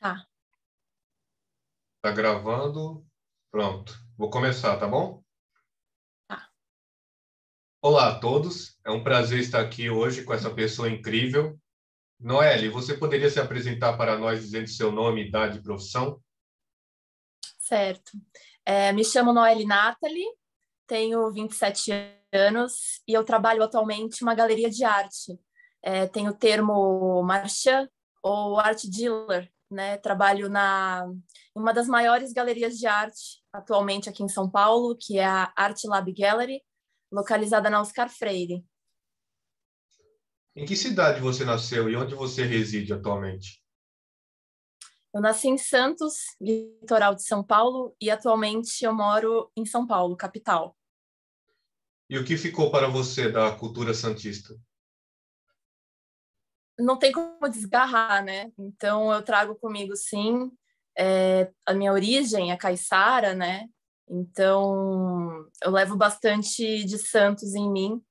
Tá. Tá gravando. Pronto. Vou começar, tá bom? Tá. Olá a todos. É um prazer estar aqui hoje com essa pessoa incrível. Noelle, você poderia se apresentar para nós dizendo seu nome, idade e profissão? Certo. É, me chamo Noelle Nathalie, tenho 27 anos e eu trabalho atualmente uma galeria de arte. É, tem o termo marchand ou art dealer, né? Trabalho na uma das maiores galerias de arte atualmente aqui em São Paulo, que é a Art Lab Gallery, localizada na Oscar Freire. Em que cidade você nasceu e onde você reside atualmente? Eu nasci em Santos, litoral de São Paulo, e atualmente eu moro em São Paulo, capital. E o que ficou para você da cultura santista? não tem como desgarrar, né? Então eu trago comigo sim é, a minha origem, a caiçara, né? Então eu levo bastante de Santos em mim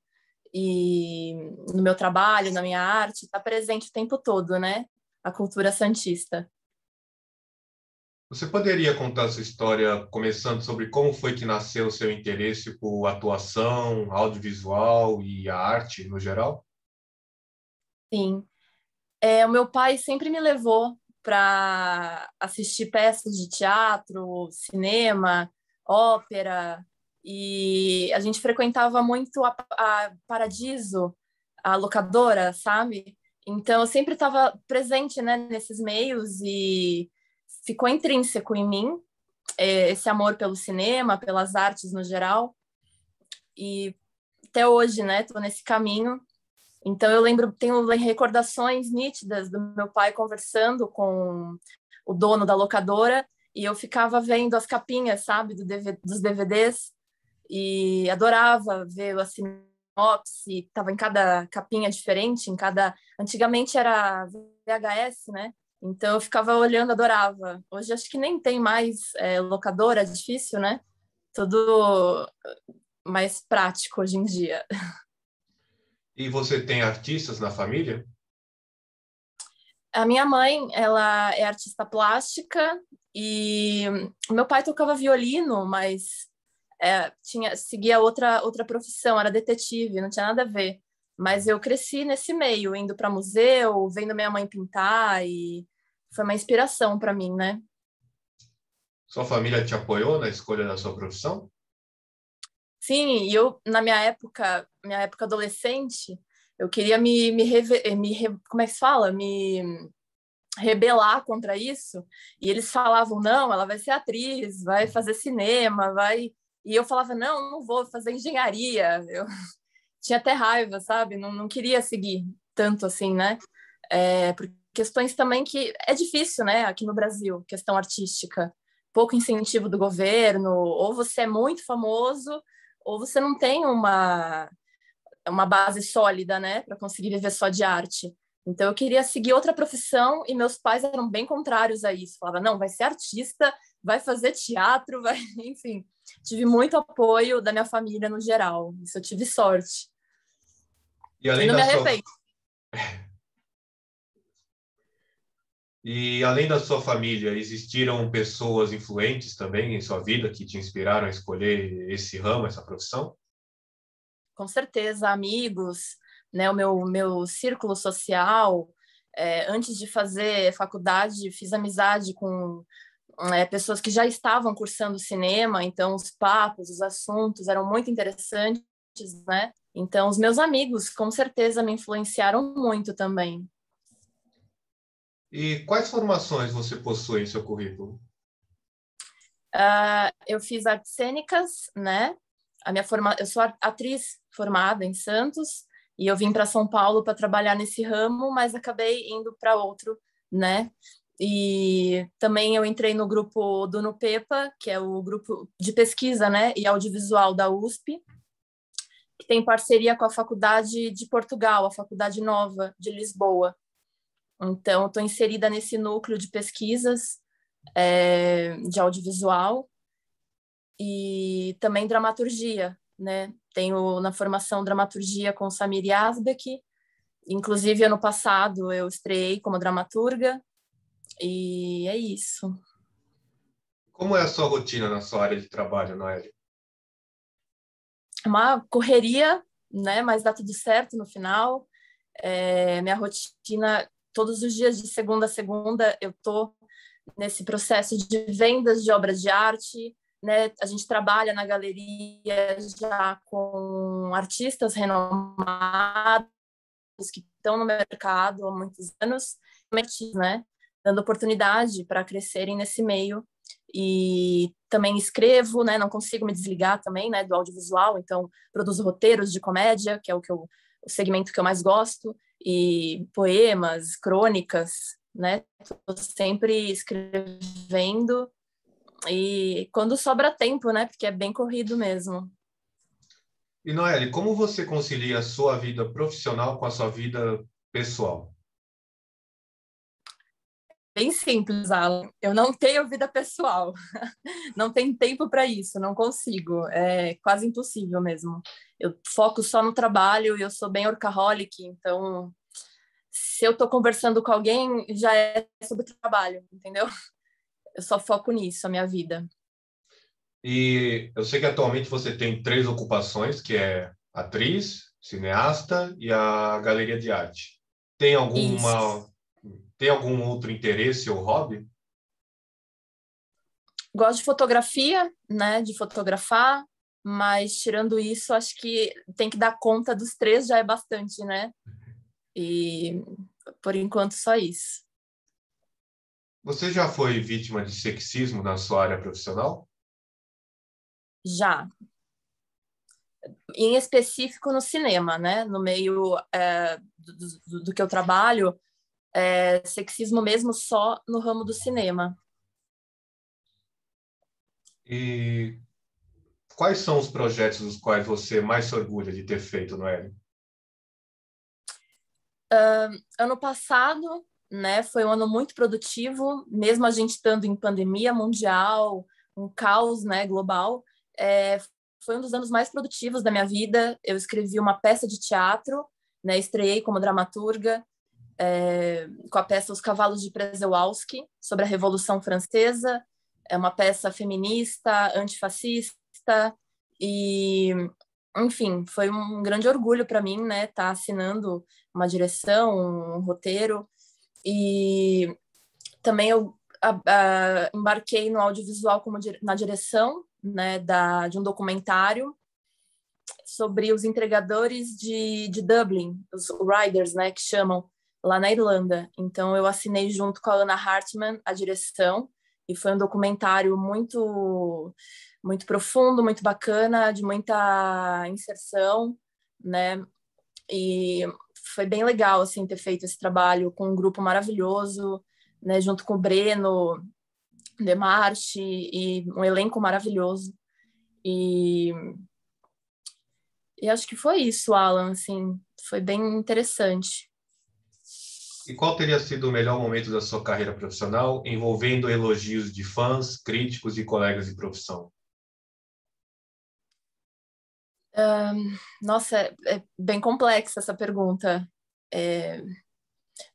e no meu trabalho, na minha arte, está presente o tempo todo, né? A cultura santista. Você poderia contar sua história, começando sobre como foi que nasceu o seu interesse por atuação, audiovisual e a arte no geral? Sim. É, o meu pai sempre me levou para assistir peças de teatro, cinema, ópera, e a gente frequentava muito a, a Paradiso, a locadora, sabe? Então eu sempre estava presente né, nesses meios e ficou intrínseco em mim é, esse amor pelo cinema, pelas artes no geral. E até hoje, né, tô nesse caminho então eu lembro, tenho recordações nítidas do meu pai conversando com o dono da locadora e eu ficava vendo as capinhas, sabe, do DVD, dos DVDs e adorava ver a sinopse, estava em cada capinha diferente, em cada antigamente era VHS, né? Então eu ficava olhando, adorava. Hoje acho que nem tem mais é, locadora, é difícil, né? Tudo é, mais prático hoje em dia. E você tem artistas na família? A minha mãe, ela é artista plástica e meu pai tocava violino, mas é, tinha seguia outra outra profissão, era detetive, não tinha nada a ver. Mas eu cresci nesse meio, indo para museu, vendo minha mãe pintar e foi uma inspiração para mim, né? Sua família te apoiou na escolha da sua profissão? Sim, e eu, na minha época, minha época adolescente, eu queria me, me, rever, eh, me re, como é que se fala? Me rebelar contra isso. E eles falavam, não, ela vai ser atriz, vai fazer cinema, vai... E eu falava, não, não vou fazer engenharia. Eu tinha até raiva, sabe? Não, não queria seguir tanto assim, né? É, por questões também que é difícil, né? Aqui no Brasil, questão artística. Pouco incentivo do governo, ou você é muito famoso ou você não tem uma, uma base sólida, né, para conseguir viver só de arte. Então, eu queria seguir outra profissão e meus pais eram bem contrários a isso. Falava, não, vai ser artista, vai fazer teatro, vai, enfim. Tive muito apoio da minha família no geral. Isso eu tive sorte. E além e não me arrependo. Sua... E além da sua família, existiram pessoas influentes também em sua vida que te inspiraram a escolher esse ramo, essa profissão? Com certeza, amigos, né, o meu, meu círculo social. É, antes de fazer faculdade, fiz amizade com é, pessoas que já estavam cursando cinema, então os papos, os assuntos eram muito interessantes, né? Então, os meus amigos, com certeza, me influenciaram muito também. E quais formações você possui em seu currículo? Uh, eu fiz artes cênicas, né? A minha forma... Eu sou atriz formada em Santos e eu vim para São Paulo para trabalhar nesse ramo, mas acabei indo para outro, né? E também eu entrei no grupo do NUPEPA, que é o grupo de pesquisa né, e audiovisual da USP, que tem parceria com a Faculdade de Portugal, a Faculdade Nova de Lisboa. Então, estou inserida nesse núcleo de pesquisas é, de audiovisual e também dramaturgia, né? Tenho na formação dramaturgia com Samir Yazbek, inclusive ano passado eu estreiei como dramaturga e é isso. Como é a sua rotina na sua área de trabalho, Noelle? É uma correria, né? Mas dá tudo certo no final. É, minha rotina todos os dias de segunda a segunda eu tô nesse processo de vendas de obras de arte, né? A gente trabalha na galeria já com artistas renomados que estão no mercado há muitos anos, né? Dando oportunidade para crescerem nesse meio e também escrevo, né? Não consigo me desligar também, né? Do audiovisual, então produzo roteiros de comédia, que é o que eu, o segmento que eu mais gosto e poemas, crônicas, né? Tô sempre escrevendo e quando sobra tempo, né? Porque é bem corrido mesmo. E Noelle, como você concilia a sua vida profissional com a sua vida pessoal? bem simples, Alan. Eu não tenho vida pessoal. não tenho tempo para isso, não consigo. É quase impossível mesmo. Eu foco só no trabalho e eu sou bem workaholic, então se eu estou conversando com alguém, já é sobre trabalho, entendeu? Eu só foco nisso, a minha vida. E eu sei que atualmente você tem três ocupações, que é atriz, cineasta e a galeria de arte. Tem alguma Isso. Tem algum outro interesse ou hobby? Gosto de fotografia, né? De fotografar, mas tirando isso, acho que tem que dar conta dos três já é bastante, né? E por enquanto só isso. Você já foi vítima de sexismo na sua área profissional? Já. Em específico no cinema, né? No meio é, do, do, do, que eu trabalho, é, sexismo mesmo só no ramo do cinema. E quais são os projetos dos quais você mais se orgulha de ter feito, Noelle? Uh, ano passado, né, foi um ano muito produtivo, mesmo a gente estando em pandemia mundial, um caos, né, global, é, foi um dos anos mais produtivos da minha vida. Eu escrevi uma peça de teatro, né, estreiei como dramaturga, é, com a peça Os Cavalos de Przewalski, sobre a Revolução Francesa. É uma peça feminista, antifascista e, enfim, foi um grande orgulho para mim, né, estar tá assinando uma direção, um roteiro e também eu a, a, embarquei no audiovisual como na direção, né, da, de um documentário sobre os entregadores de, de Dublin, os riders, né, que chamam, lá na Irlanda. Então eu assinei junto com a Ana Hartman a direção e foi um documentário muito muito profundo, muito bacana, de muita inserção, né? E foi bem legal assim ter feito esse trabalho com um grupo maravilhoso, né, junto com o Breno, Demarche e um elenco maravilhoso. E e acho que foi isso, Alan, assim, foi bem interessante. E qual teria sido o melhor momento da sua carreira profissional, envolvendo elogios de fãs, críticos e colegas de profissão? Um, nossa, é bem complexa essa pergunta. É...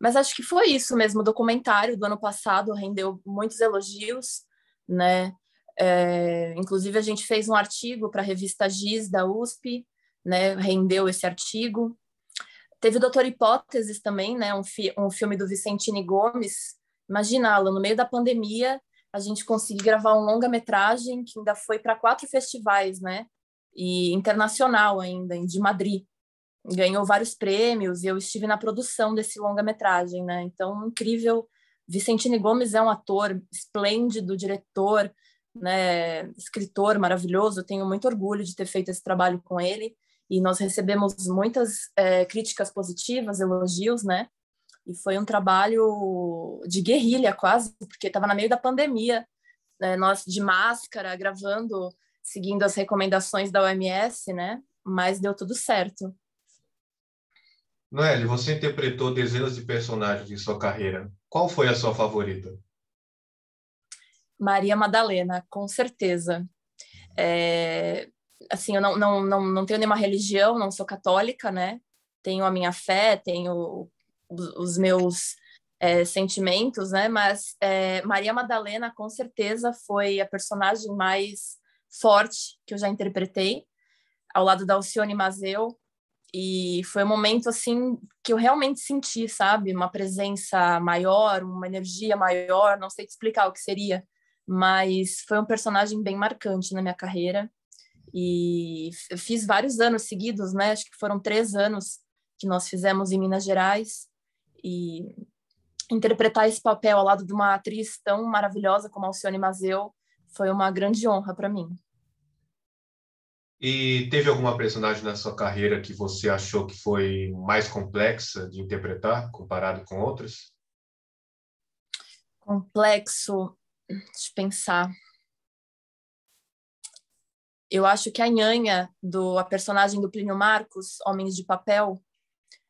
Mas acho que foi isso mesmo. O documentário do ano passado rendeu muitos elogios, né? É... Inclusive, a gente fez um artigo para a revista GIS da USP, né? Rendeu esse artigo. Teve o Doutor Hipóteses também, né? Um, fi um filme do Vicentini Gomes. Imaginá-lo, no meio da pandemia, a gente conseguiu gravar um longa-metragem que ainda foi para quatro festivais, né? E internacional ainda, de Madrid. Ganhou vários prêmios e eu estive na produção desse longa-metragem, né? Então, incrível. Vicentini Gomes é um ator esplêndido, diretor, né? escritor maravilhoso. Tenho muito orgulho de ter feito esse trabalho com ele. E nós recebemos muitas é, críticas positivas, elogios, né? E foi um trabalho de guerrilha quase, porque estava no meio da pandemia, né? nós de máscara, gravando, seguindo as recomendações da OMS, né? Mas deu tudo certo. Noelle, você interpretou dezenas de personagens em sua carreira. Qual foi a sua favorita? Maria Madalena, com certeza. É, Assim, eu não, não, não, não tenho nenhuma religião, não sou católica, né? Tenho a minha fé, tenho os meus é, sentimentos, né? Mas é, Maria Madalena, com certeza, foi a personagem mais forte que eu já interpretei, ao lado da Alcione Mazeu. E foi um momento, assim, que eu realmente senti, sabe? Uma presença maior, uma energia maior, não sei te explicar o que seria, mas foi um personagem bem marcante na minha carreira. E eu fiz vários anos seguidos, né? Acho que foram três anos que nós fizemos em Minas Gerais. E interpretar esse papel ao lado de uma atriz tão maravilhosa como Alcione Mazeu foi uma grande honra para mim. E teve alguma personagem na sua carreira que você achou que foi mais complexa de interpretar comparado com outras? Complexo, de pensar. Eu acho que a Nhanha, do, a personagem do Plínio Marcos, Homens de Papel,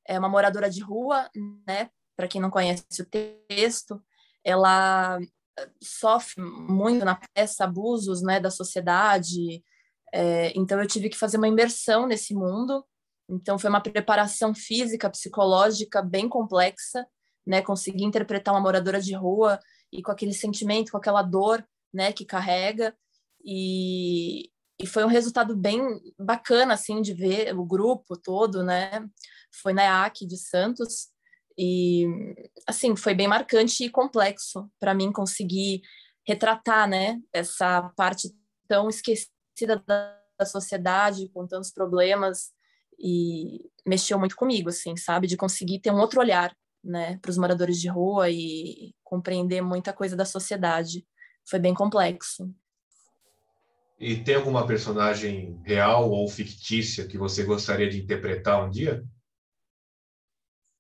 é uma moradora de rua, né? Para quem não conhece o texto, ela eh, sofre muito na peça abusos, né, da sociedade. É, então eu tive que fazer uma imersão nesse mundo. Então foi uma preparação física, psicológica bem complexa, né? Consegui interpretar uma moradora de rua e com aquele sentimento, com aquela dor, né, que carrega. E, e foi um resultado bem bacana, assim, de ver o grupo todo, né? Foi na IAC de Santos e, assim, foi bem marcante e complexo para mim conseguir retratar, né, essa parte tão esquecida da sociedade, com tantos problemas e mexeu muito comigo, assim, sabe? De conseguir ter um outro olhar, né, para os moradores de rua e compreender muita coisa da sociedade. Foi bem complexo. E tem alguma personagem real ou fictícia que você gostaria de interpretar um dia?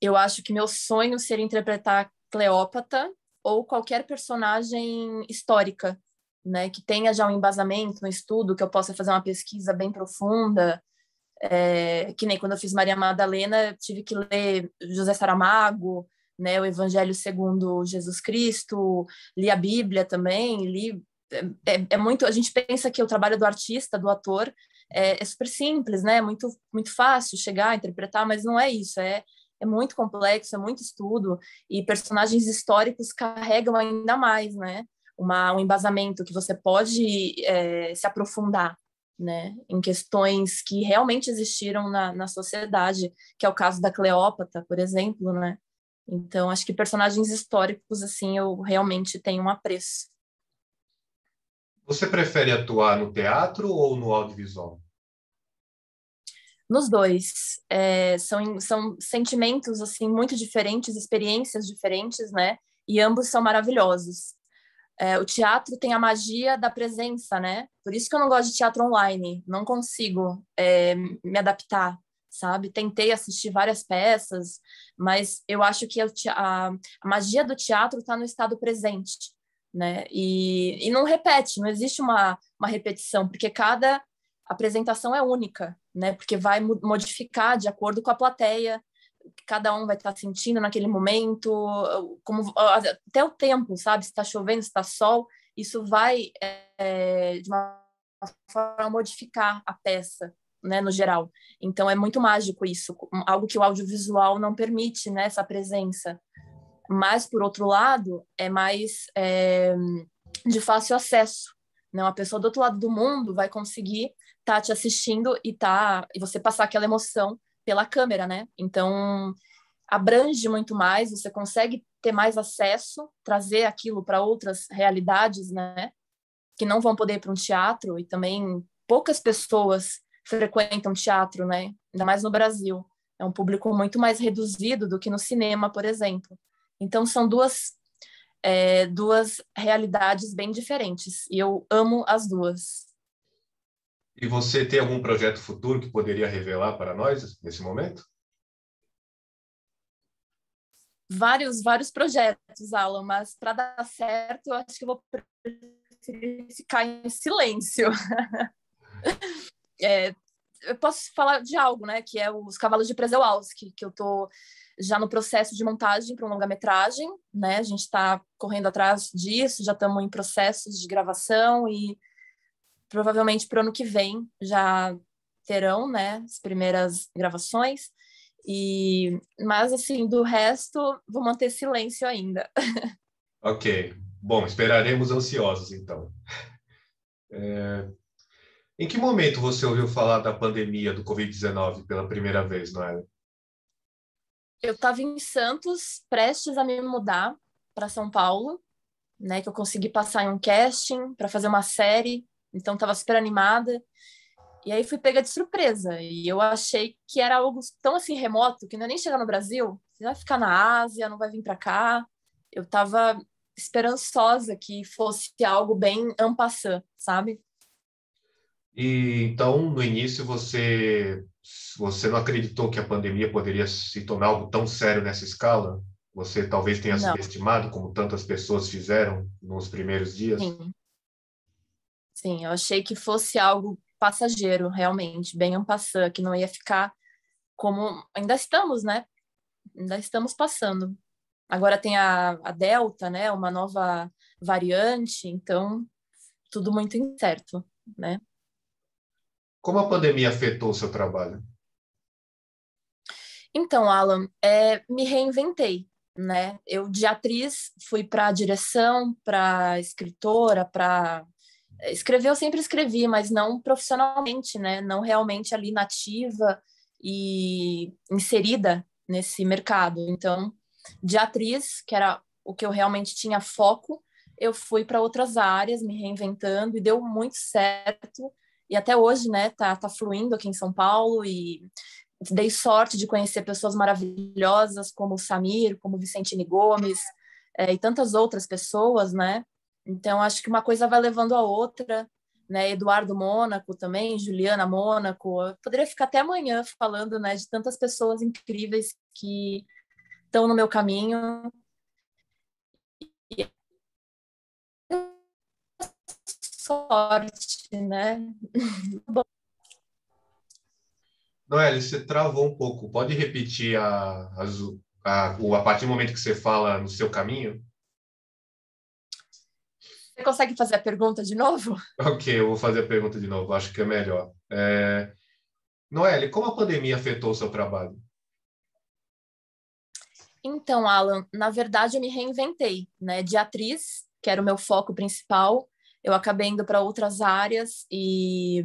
Eu acho que meu sonho seria interpretar Cleópatra ou qualquer personagem histórica, né, que tenha já um embasamento, um estudo, que eu possa fazer uma pesquisa bem profunda. É, que nem quando eu fiz Maria Madalena, tive que ler José Saramago, né, o Evangelho segundo Jesus Cristo, li a Bíblia também, li é, é, é, muito. A gente pensa que o trabalho do artista, do ator, é, é, super simples, né? É muito, muito fácil chegar, interpretar, mas não é isso. É, é muito complexo, é muito estudo, e personagens históricos carregam ainda mais, né? Uma, um embasamento que você pode é, se aprofundar. Né, em questões que realmente existiram na, na sociedade, que é o caso da Cleópatra, por exemplo, né? Então, acho que personagens históricos, assim, eu realmente tenho um apreço. Você prefere atuar no teatro ou no audiovisual? Nos dois. É, são, são sentimentos assim muito diferentes, experiências diferentes, né? E ambos são maravilhosos. É, o teatro tem a magia da presença, né? Por isso que eu não gosto de teatro online. Não consigo é, me adaptar, sabe? Tentei assistir várias peças, mas eu acho que a, a, a magia do teatro está no estado presente né? E, e não repete, não existe uma, uma repetição, porque cada apresentação é única, né? Porque vai modificar de acordo com a plateia, cada um vai estar tá sentindo naquele momento, como até o tempo, sabe? Se está chovendo, se está sol, isso vai é, de uma forma modificar a peça, né? No geral. Então é muito mágico isso, algo que o audiovisual não permite, né? Essa presença. Mas, por outro lado, é mais é, de fácil acesso. Né? Uma pessoa do outro lado do mundo vai conseguir estar tá te assistindo e, tá, e você passar aquela emoção pela câmera, né? Então, abrange muito mais, você consegue ter mais acesso, trazer aquilo para outras realidades, né? Que não vão poder ir para um teatro e também poucas pessoas frequentam teatro, né? Ainda mais no Brasil. É um público muito mais reduzido do que no cinema, por exemplo. Então, são duas, é, duas realidades bem diferentes, e eu amo as duas. E você tem algum projeto futuro que poderia revelar para nós nesse momento? Vários, vários projetos, Alan, mas para dar certo, eu acho que eu vou preferir ficar em silêncio. é, eu posso falar de algo, né? Que é os Cavalos de Preselowski que eu tô já no processo de montagem para um longa-metragem, né? A gente está correndo atrás disso, já estamos em processos de gravação e provavelmente para o ano que vem já terão, né? As primeiras gravações. E mas assim, do resto, vou manter silêncio ainda. ok. Bom, esperaremos ansiosos então. É, em que momento você ouviu falar da pandemia do Covid-19 pela primeira vez, é? Eu estava em Santos, prestes a me mudar para São Paulo, né? Que eu consegui passar em um casting para fazer uma série, então estava super animada. E aí fui pega de surpresa. E eu achei que era algo tão assim remoto, que não ia é nem chegar no Brasil, você vai ficar na Ásia, não vai vir para cá. Eu estava esperançosa que fosse algo bem ampassã, sabe? E então, no início, você você não acreditou que a pandemia poderia se tornar algo tão sério nessa escala? Você talvez tenha não. subestimado, como tantas pessoas fizeram nos primeiros dias? Sim. Sim, eu achei que fosse algo passageiro, realmente, bem um passant, que não ia ficar como ainda estamos, né? Ainda estamos passando. Agora tem a, a Delta, né? Uma nova variante, então tudo muito incerto, né? Como a pandemia afetou o seu trabalho? Então, Alan, é, me reinventei, né? Eu de atriz fui para direção, para escritora, para é, escrever eu sempre escrevi, mas não profissionalmente, né? Não realmente ali nativa e inserida nesse mercado. Então, de atriz, que era o que eu realmente tinha foco, eu fui para outras áreas, me reinventando e deu muito certo e até hoje, né, tá, tá fluindo aqui em São Paulo e dei sorte de conhecer pessoas maravilhosas como o Samir, como o Vicentini Gomes é, e tantas outras pessoas, né? Então acho que uma coisa vai levando a outra, né? Eduardo Mônaco também, Juliana Mônaco. poderia ficar até amanhã falando, né, de tantas pessoas incríveis que estão no meu caminho. E sorte, né? Noelle, você travou um pouco. Pode repetir a, a, a, a partir do momento que você fala no seu caminho? Você consegue fazer a pergunta de novo? Ok, eu vou fazer a pergunta de novo, acho que é melhor. É... Noelle, como a pandemia afetou o seu trabalho? Então, Alan, na verdade eu me reinventei, né? De atriz, que era o meu foco principal, eu acabei indo para outras áreas e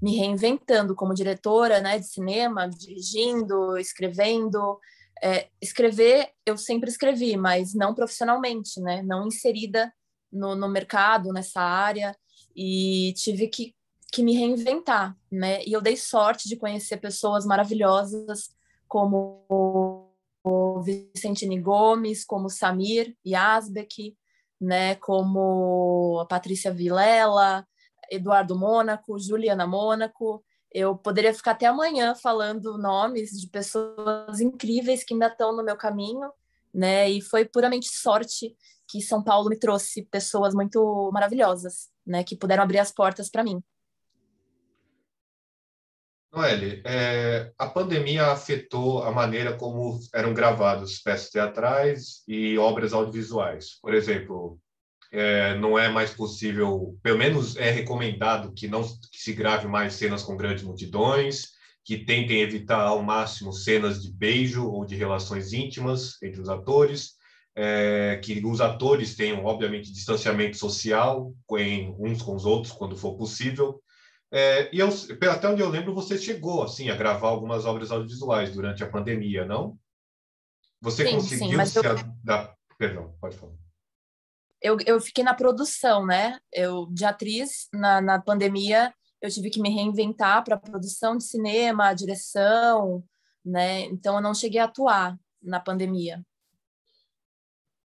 me reinventando como diretora né, de cinema, dirigindo, escrevendo. É, escrever, eu sempre escrevi, mas não profissionalmente, né? não inserida no, no mercado, nessa área, e tive que, que me reinventar. Né? E eu dei sorte de conhecer pessoas maravilhosas como o Vicentini Gomes, como Samir Yasbek né, como a Patrícia Vilela, Eduardo Mônaco, Juliana Mônaco. Eu poderia ficar até amanhã falando nomes de pessoas incríveis que ainda estão no meu caminho, né? E foi puramente sorte que São Paulo me trouxe pessoas muito maravilhosas, né, que puderam abrir as portas para mim. Noelle, é, a pandemia afetou a maneira como eram gravados peças teatrais e obras audiovisuais. Por exemplo, é, não é mais possível, pelo menos é recomendado que não que se grave mais cenas com grandes multidões, que tentem evitar ao máximo cenas de beijo ou de relações íntimas entre os atores, é, que os atores tenham, obviamente, distanciamento social com, uns com os outros, quando for possível, é, e eu, até onde eu lembro, você chegou assim a gravar algumas obras audiovisuais durante a pandemia, não? Você sim, conseguiu sim, se eu... adaptar? Perdão, pode falar. Eu, eu fiquei na produção, né? Eu de atriz na, na pandemia eu tive que me reinventar para produção de cinema, direção, né? Então eu não cheguei a atuar na pandemia.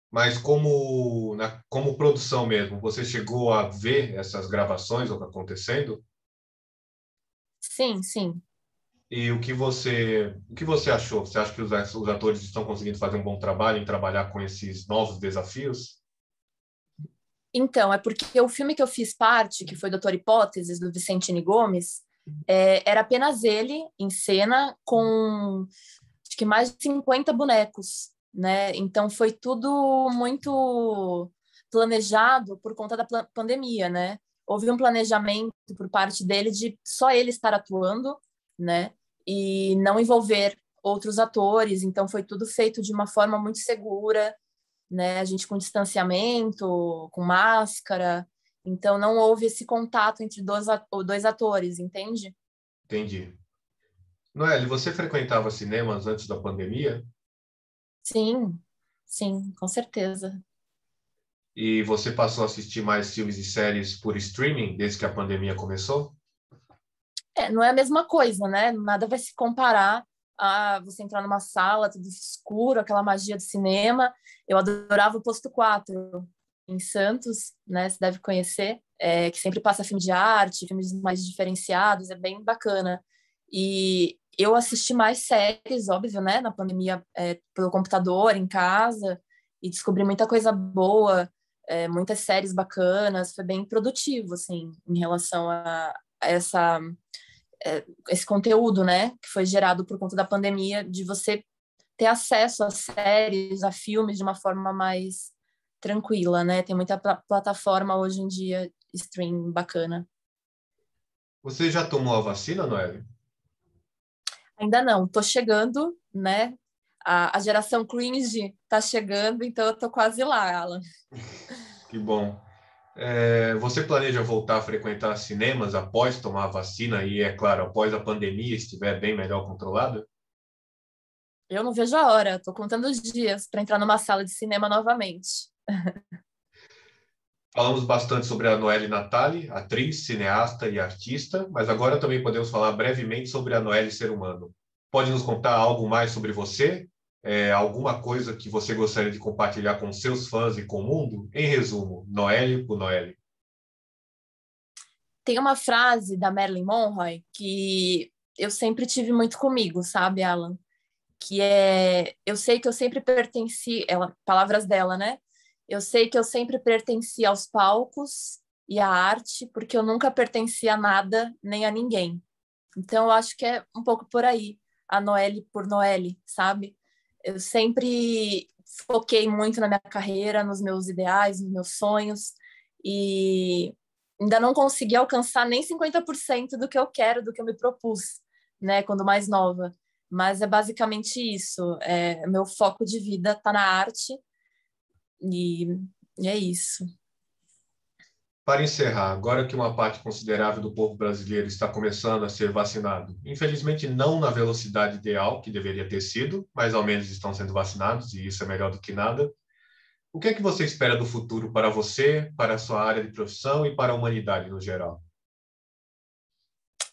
Mas como na, como produção mesmo, você chegou a ver essas gravações tá acontecendo? Sim, sim. E o que você, o que você achou? Você acha que os, os atores estão conseguindo fazer um bom trabalho em trabalhar com esses novos desafios? Então, é porque o filme que eu fiz parte, que foi Doutor Hipóteses, do Vicentini Gomes, é, era apenas ele em cena com acho que mais de 50 bonecos, né? Então foi tudo muito planejado por conta da pandemia, né? houve um planejamento por parte dele de só ele estar atuando, né? E não envolver outros atores. Então foi tudo feito de uma forma muito segura, né? A gente com distanciamento, com máscara. Então não houve esse contato entre dois, dois atores, entende? Entendi. Noelle, você frequentava cinemas antes da pandemia? Sim, sim, com certeza. E você passou a assistir mais filmes e séries por streaming desde que a pandemia começou? É, não é a mesma coisa, né? Nada vai se comparar a você entrar numa sala, tudo escuro, aquela magia do cinema. Eu adorava o Posto 4 em Santos, né? Você deve conhecer, é, que sempre passa filme de arte, filmes mais diferenciados, é bem bacana. E eu assisti mais séries, óbvio, né? Na pandemia, é, pelo computador, em casa, e descobri muita coisa boa é, muitas séries bacanas, foi bem produtivo, assim, em relação a, a essa é, esse conteúdo, né, que foi gerado por conta da pandemia, de você ter acesso a séries, a filmes de uma forma mais tranquila, né? Tem muita pl plataforma hoje em dia stream bacana. Você já tomou a vacina, Noelle? Ainda não, tô chegando, né? A, a geração cringe tá chegando, então eu tô quase lá, Alan. Que bom. É, você planeja voltar a frequentar cinemas após tomar a vacina e, é claro, após a pandemia estiver bem melhor controlada? Eu não vejo a hora, estou contando os dias para entrar numa sala de cinema novamente. Falamos bastante sobre a Noelle Natali, atriz, cineasta e artista, mas agora também podemos falar brevemente sobre a Noelle ser humano. Pode nos contar algo mais sobre você, é, alguma coisa que você gostaria de compartilhar com seus fãs e com o mundo? Em resumo, Noelle por Noelle. Tem uma frase da Marilyn Monroe que eu sempre tive muito comigo, sabe, Alan? Que é, eu sei que eu sempre pertenci, ela, palavras dela, né? Eu sei que eu sempre pertenci aos palcos e à arte, porque eu nunca pertenci a nada nem a ninguém. Então, eu acho que é um pouco por aí, a Noelle por Noelle, sabe? Eu sempre foquei muito na minha carreira, nos meus ideais, nos meus sonhos e ainda não consegui alcançar nem 50% do que eu quero, do que eu me propus, né, quando mais nova. Mas é basicamente isso. É, meu foco de vida está na arte e é isso. Para encerrar, agora que uma parte considerável do povo brasileiro está começando a ser vacinado, infelizmente não na velocidade ideal que deveria ter sido, mas ao menos estão sendo vacinados e isso é melhor do que nada. O que é que você espera do futuro para você, para a sua área de profissão e para a humanidade no geral?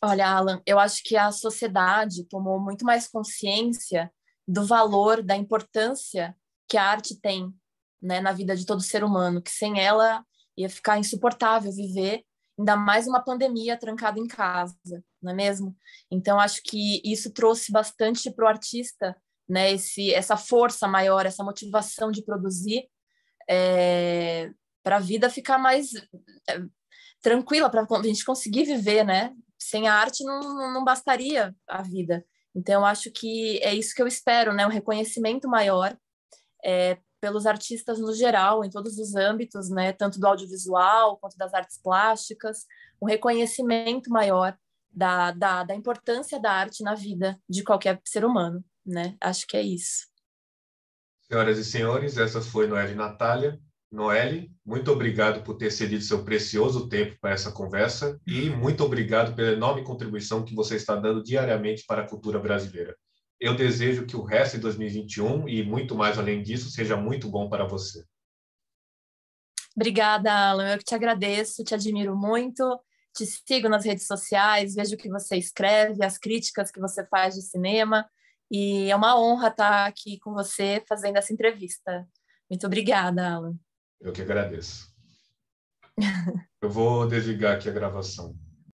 Olha, Alan, eu acho que a sociedade tomou muito mais consciência do valor, da importância que a arte tem né, na vida de todo ser humano, que sem ela Ia ficar insuportável viver, ainda mais uma pandemia trancada em casa, não é mesmo? Então, acho que isso trouxe bastante para o artista, né? Esse, essa força maior, essa motivação de produzir, é, eh, para a vida ficar mais é, tranquila, para a gente conseguir viver, né? Sem a arte não, não bastaria a vida. Então, acho que é isso que eu espero, né? Um reconhecimento maior é, pelos artistas no geral, em todos os âmbitos, né, tanto do audiovisual quanto das artes plásticas, um reconhecimento maior da, da, da importância da arte na vida de qualquer ser humano. Né? Acho que é isso. Senhoras e senhores, essa foi Noelle Natália. Noelle, muito obrigado por ter cedido seu precioso tempo para essa conversa e muito obrigado pela enorme contribuição que você está dando diariamente para a cultura brasileira. Eu desejo que o resto de 2021 e muito mais além disso seja muito bom para você. Obrigada, Alan. Eu que te agradeço, te admiro muito. Te sigo nas redes sociais, vejo o que você escreve, as críticas que você faz de cinema. E é uma honra estar aqui com você fazendo essa entrevista. Muito obrigada, Alan. Eu que agradeço. Eu vou desligar aqui a gravação.